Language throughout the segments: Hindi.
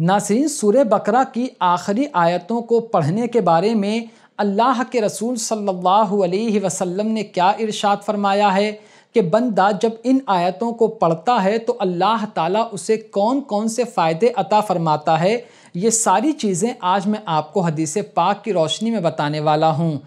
नासीन सूर्य बकरा की आखिरी आयतों को पढ़ने के बारे में अल्लाह के रसूल सल्लल्लाहु अलैहि वसल्लम ने क्या इरशाद फरमाया है कि बंदा जब इन आयतों को पढ़ता है तो अल्लाह ताला उसे कौन कौन से फ़ायदे अता फरमाता है ये सारी चीज़ें आज मैं आपको हदीस पाक की रोशनी में बताने वाला हूँ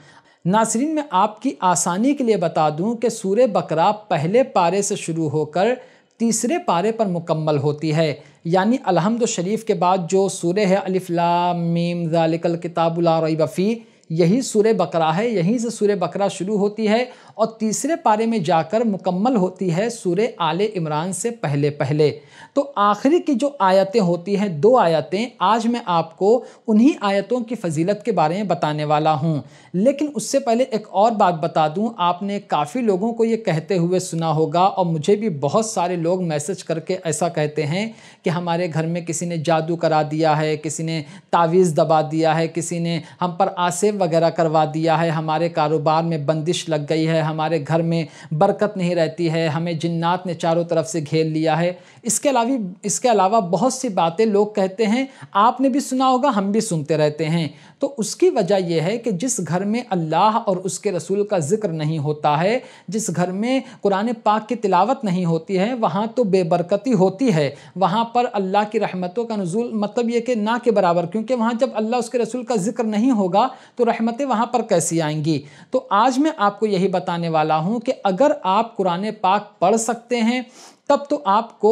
नासरीन में आपकी आसानी के लिए बता दूँ कि सूर्य बकरा पहले पारे से शुरू होकर तीसरे पारे पर मुकम्मल होती है यानी अलहमद शरीफ के बाद जो सूर्य है मीम ज़ालिकल किताबुल रईबफ़ी यही सूर्य बकरा है यहीं से सूर्य बकरा शुरू होती है और तीसरे पारे में जाकर मुकम्मल होती है सूर्य आले इमरान से पहले पहले तो आखिरी की जो आयतें होती हैं दो आयतें आज मैं आपको उन्हीं आयतों की फजीलत के बारे में बताने वाला हूँ लेकिन उससे पहले एक और बात बता दूँ आपने काफ़ी लोगों को ये कहते हुए सुना होगा और मुझे भी बहुत सारे लोग मैसेज करके ऐसा कहते हैं कि हमारे घर में किसी ने जादू करा दिया है किसी ने तावीज़ दबा दिया है किसी ने हम पर आसेब वगैरह करवा दिया है हमारे कारोबार में बंदिश लग गई है हमारे घर में बरकत नहीं रहती है हमें जिन्नात ने चारों तरफ से घेर लिया है इसके अलावा इसके अलावा बहुत सी बातें लोग कहते हैं आपने भी सुना होगा हम भी सुनते रहते हैं तो उसकी वजह यह है कि जिस घर में अल्लाह और उसके रसूल का ज़िक्र नहीं होता है जिस घर में कुरान पाक की तिलावत नहीं होती है वहाँ तो बेबरकती होती है वहाँ पर अल्लाह की रहमतों का नजूल मतलब ये कि ना के बराबर क्योंकि वहाँ जब अल्लाह उसके रसूल का ज़िक्र नहीं होगा तो रहमतें वहाँ पर कैसी आएंगी तो आज मैं आपको यही बताने वाला हूँ कि अगर आप कुरान पाक पढ़ सकते हैं तब तो आपको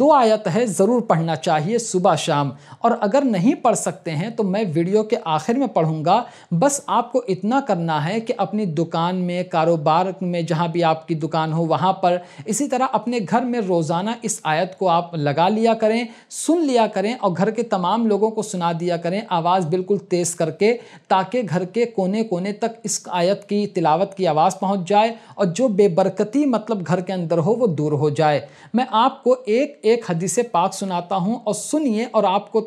दो आयत है ज़रूर पढ़ना चाहिए सुबह शाम और अगर नहीं पढ़ सकते हैं तो मैं वीडियो के आखिर में पढ़ूंगा बस आपको इतना करना है कि अपनी दुकान में कारोबार में जहाँ भी आपकी दुकान हो वहाँ पर इसी तरह अपने घर में रोज़ाना इस आयत को आप लगा लिया करें सुन लिया करें और घर के तमाम लोगों को सुना दिया करें आवाज़ बिल्कुल तेज़ करके ताकि घर के कोने कोने तक इस आयत की तिलावत की आवाज़ पहुँच जाए और जो बेबरकती मतलब घर के अंदर हो वो दूर हो जाए मैं आपको एक एक हदीसे पाक सुनाता हूँ और सुनिए और आपको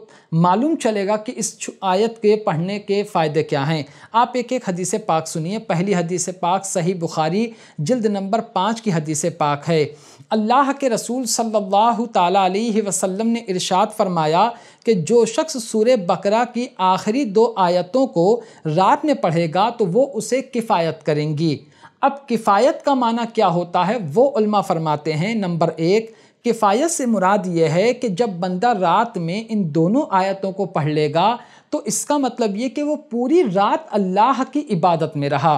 मालूम चलेगा कि इस आयत के पढ़ने के फ़ायदे क्या हैं आप एक एक हदीस पाक सुनिए पहली हदीस पाक सही बुखारी जल्द नंबर पाँच की हदीस पाक है अल्लाह के रसूल सल्लल्लाहु अलैहि वसल्लम ने इरशाद फरमाया कि जो शख्स सूर बकरा की आखिरी दो आयतों को रात में पढ़ेगा तो वो उसे किफ़ायत करेंगी अब किफ़ायत का माना क्या होता है वो उल्मा फरमाते हैं नंबर एक किफ़ायत से मुराद ये है कि जब बंदा रात में इन दोनों आयतों को पढ़ लेगा तो इसका मतलब ये कि वो पूरी रात अल्लाह की इबादत में रहा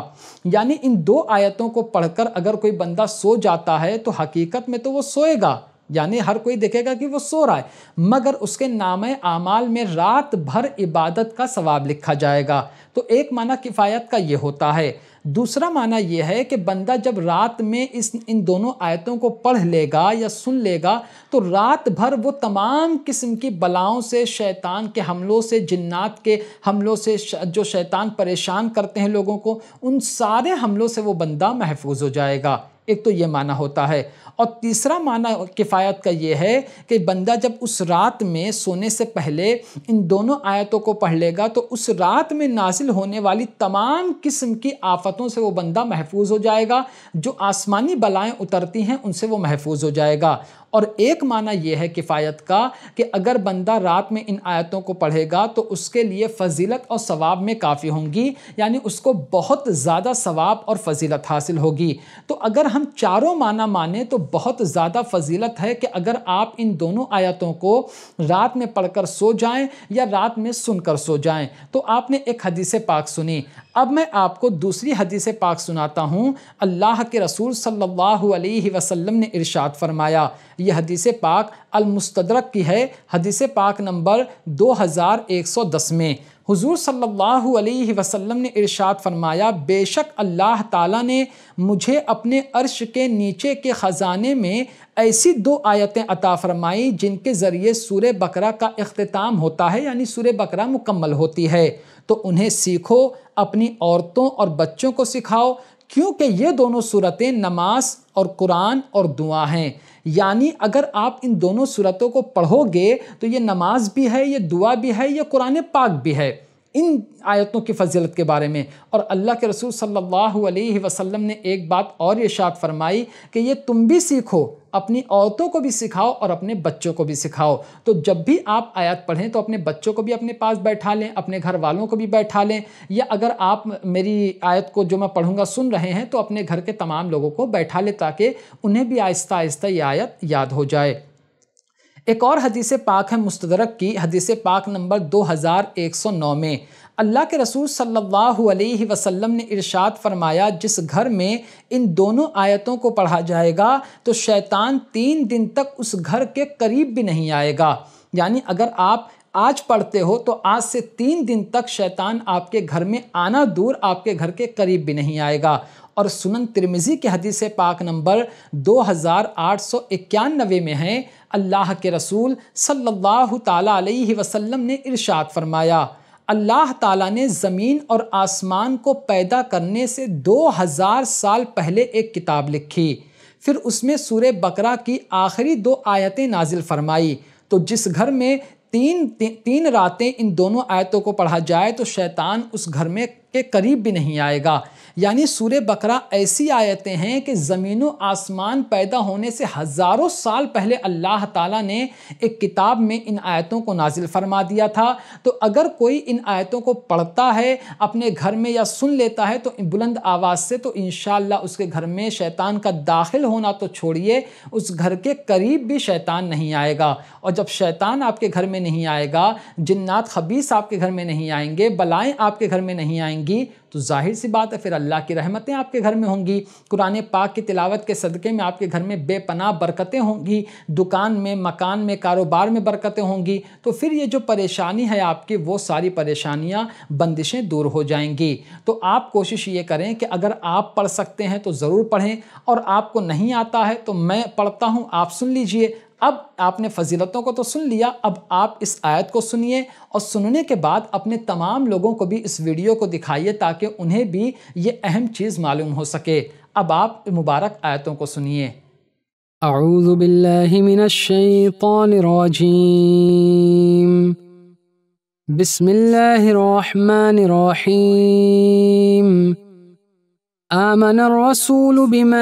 यानी इन दो आयतों को पढ़कर अगर कोई बंदा सो जाता है तो हकीकत में तो वो सोएगा यानी हर कोई देखेगा कि वो सो रहा है मगर उसके नाम आमाल में रात भर इबादत का सवाब लिखा जाएगा तो एक माना किफ़ायत का ये होता है दूसरा माना यह है कि बंदा जब रात में इस इन दोनों आयतों को पढ़ लेगा या सुन लेगा तो रात भर वो तमाम किस्म की बलाओं से शैतान के हमलों से जिन्नात के हमलों से जो शैतान परेशान करते हैं लोगों को उन सारे हमलों से वो बंदा महफूज हो जाएगा एक तो ये माना होता है और तीसरा माना किफ़ायत का ये है कि बंदा जब उस रात में सोने से पहले इन दोनों आयतों को पढ़ लेगा तो उस रात में नाजिल होने वाली तमाम किस्म की आफतों से वो बंदा महफूज हो जाएगा जो आसमानी बलाएँ उतरती हैं उनसे वो महफूज हो जाएगा और एक माना यह है किफ़ायत का कि अगर बंदा रात में इन आयतों को पढ़ेगा तो उसके लिए फजीलत और सवाब में काफ़ी होंगी यानी उसको बहुत ज़्यादा सवाब और फजीलत हासिल होगी तो अगर हम चारों माना माने तो बहुत ज़्यादा फजीलत है कि अगर आप इन दोनों आयतों को रात में पढ़कर सो जाएं या रात में सुनकर सो जाएं तो आपने एक हदीस पाक सुनी अब मैं आपको दूसरी हदीस पाक सुनाता हूँ अल्लाह के रसूल सल्लल्लाहु अलैहि वसल्लम ने इरशाद फरमाया यह हदीस पाक अलमुस्तदरक की है हदीस पाक नंबर दो में हुजूर सल्लल्लाहु अलैहि वसल्लम ने इरशाद फरमाया बेशक अल्लाह ताला ने मुझे अपने अर्श के नीचे के ख़ज़ाने में ऐसी दो आयतें अता फरमाई जिनके ज़रिए सूर बकरा का अख्ताम होता है यानी सूर बकरा मुकम्मल होती है तो उन्हें सीखो अपनी औरतों और बच्चों को सिखाओ क्योंकि ये दोनों सूरतें नमाज और कुरान और दुआ हैं यानी अगर आप इन दोनों सूरतों को पढ़ोगे तो ये नमाज भी है ये दुआ भी है ये कुरान पाक भी है इन आयतों की फजीलत के बारे में और अल्लाह के रसूल सल्लल्लाहु अलैहि वसल्लम ने एक बात और इर्शाद फरमाई कि ये तुम भी सीखो अपनी औरतों को भी सिखाओ और अपने बच्चों को भी सिखाओ तो जब भी आप आयत पढ़ें तो अपने बच्चों को भी अपने पास बैठा लें अपने घर वालों को भी बैठा लें या अगर आप मेरी आयत को जो मैं पढ़ूंगा सुन रहे हैं तो अपने घर के तमाम लोगों को बैठा लें ताकि उन्हें भी आहिस्ता आहिस्ता ये आयत याद हो जाए एक और हदीस पाक है मुस्तरक की हदीस पाक नंबर नौ में अल्लाह के रसूल सल्लल्लाहु अलैहि वसल्लम ने इरशाद फरमाया जिस घर में इन दोनों आयतों को पढ़ा जाएगा तो शैतान तीन दिन तक उस घर के करीब भी नहीं आएगा यानी अगर आप आज पढ़ते हो तो आज से तीन दिन तक शैतान आपके घर में आना दूर आपके घर के करीब भी नहीं आएगा और सुनन तिरमिज़ी के हदीस पाक नंबर दो हज़ार आठ सौ इक्यानवे में है अल्लाह के रसूल सल्लल्लाहु ताला अलैहि वसल्लम ने इरशाद फरमाया अल्लाह ताला ने ज़मीन और आसमान को पैदा करने से 2000 साल पहले एक किताब लिखी फिर उसमें सूर्य बकरा की आखिरी दो आयतें नाजिल फरमाई तो जिस घर में तीन ती, तीन रातें इन दोनों आयतों को पढ़ा जाए तो शैतान उस घर में के करीब भी नहीं आएगा यानी सूर्य बकरा ऐसी आयतें हैं कि ज़मीन आसमान पैदा होने से हज़ारों साल पहले अल्लाह ताला ने एक किताब में इन आयतों को नाजिल फरमा दिया था तो अगर कोई इन आयतों को पढ़ता है अपने घर में या सुन लेता है तो बुलंद आवाज़ से तो इन उसके घर में शैतान का दाखिल होना तो छोड़िए उस घर के करीब भी शैतान नहीं आएगा और जब शैतान आपके घर में नहीं आएगा जिन्नात खबीस आपके घर में नहीं आएंगे बलाएँ आपके घर में नहीं आएंगे जाएंगी तो जाहिर सी बात है फिर अल्लाह की रहमतें आपके घर में होंगी कुरान पाक की तिलावत के सदक़े में आपके घर में बेपनाह बरकतें होंगी दुकान में मकान में कारोबार में बरकतें होंगी तो फिर ये जो परेशानी है आपकी वो सारी परेशानियाँ बंदिशें दूर हो जाएंगी तो आप कोशिश ये करें कि अगर आप पढ़ सकते हैं तो ज़रूर पढ़ें और आपको नहीं आता है तो मैं पढ़ता हूँ आप सुन लीजिए अब आपने फजीलतों को तो सुन लिया अब आप इस आयत को सुनिए और सुनने के बाद अपने तमाम लोगों को भी इस वीडियो को दिखाइए ताकि उन्हें भी ये अहम चीज़ मालूम हो सके अब आप मुबारक आयतों को सुनिए आमन रसूल बिमा